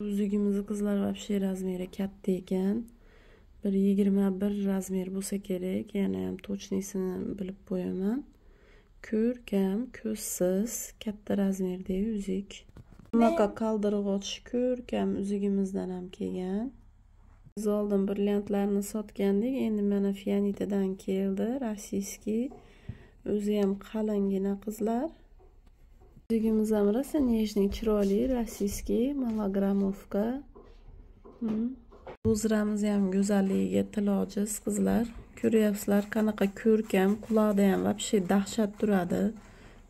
uzligimizni qizlar вообще razmeri katta ekan bir yigirma bir razmer bo'lsa kerak yana ham точныйsini bilib qo'yaman ko'rkam ko'zsiz katta razmerdagi uzuk bunaqa qaldirg'och ko'rkam uzugimizdan ham kelgan biz oldin brilliantlarni sotgandik endi mana fianitadan keldi rossiyskiy o'zi ham qalingina qizlar Двигаем замраса нежный chiroyli rossiyskiy malogrammovka buzramiz ham go'zalligiga tilojiz qizlar ko'ryapsizlar qanaqa ko'rkam quloqda ham вообще dahshat turadi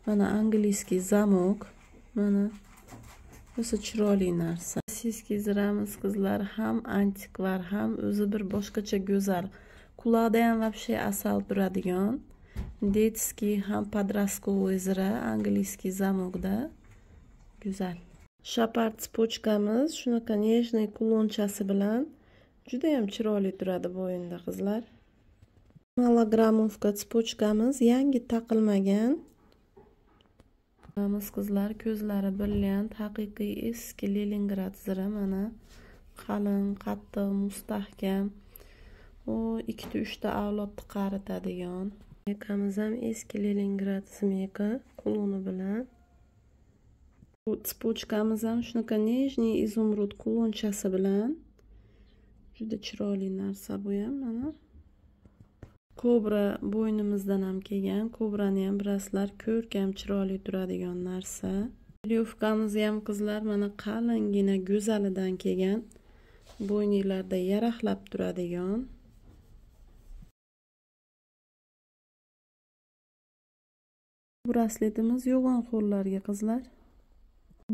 mana angliyskiy zamok mana rosa chiroyli narsa rossiyskiy zramiz qizlar ham antikvar ham o'zi bir boshqacha go'zal quloqda ham вообще asal turadigan детский ham подростковый zira angliskiy zamokda go'zal shapard spochkamiz shunaqa нежный kulonchasi bilan judayam chiroyli turadi bu o'yinda qizlar malogramovka spochkamiz yangi taqilmagan Qamiz qizlar ko'zlari brilliant haqiqiy eski leningrad zira mana qalin qattiq mustahkam u ikkita uchta avlodni qaritadigan smeykamiz ham eski leningrad smeka kuloni bilan bu цепочкamiz ham shunaqa нежный izumrud kulonchasi bilan juda chiroyli narsa bu ham mana kobra boynumuzdan ham kelgan kobrani ham braslar körkem chiroyli turadigan narsa lyufkamiz ham qizlar mana qalingina go'zalidan kelgan bo'yninglarda yaraqlab turadigan brasletimiz yo'g'on qo'llarga qizlar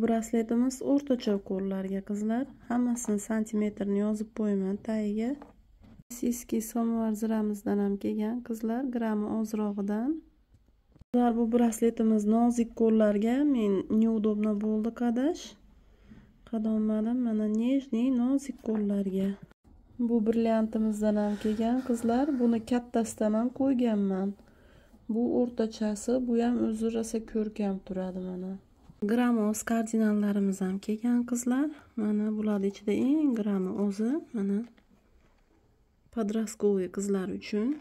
brasletimiz o'rtacha qo'llarga qizlar hammasini santimetrni yozib boyman tagiga siski samovar ziramizdan ham kelgan qizlar grammi ozrog'idan qizlar bu brasletimiz nozik qo'llarga men неудобно bo'ldi qadash qadolmadim mana нежный nozik qo'llarga bu brilyantimizdan ham kelgan qizlar buni kattasidan ham qo'yganman bu o'rtachasi bu ham o'zi rosa ko'rkam turadi mana gramoz kardinallarimiz ham kelgan qizlar mana bularni ichida eng grami o'zi mana подростковый qizlar uchun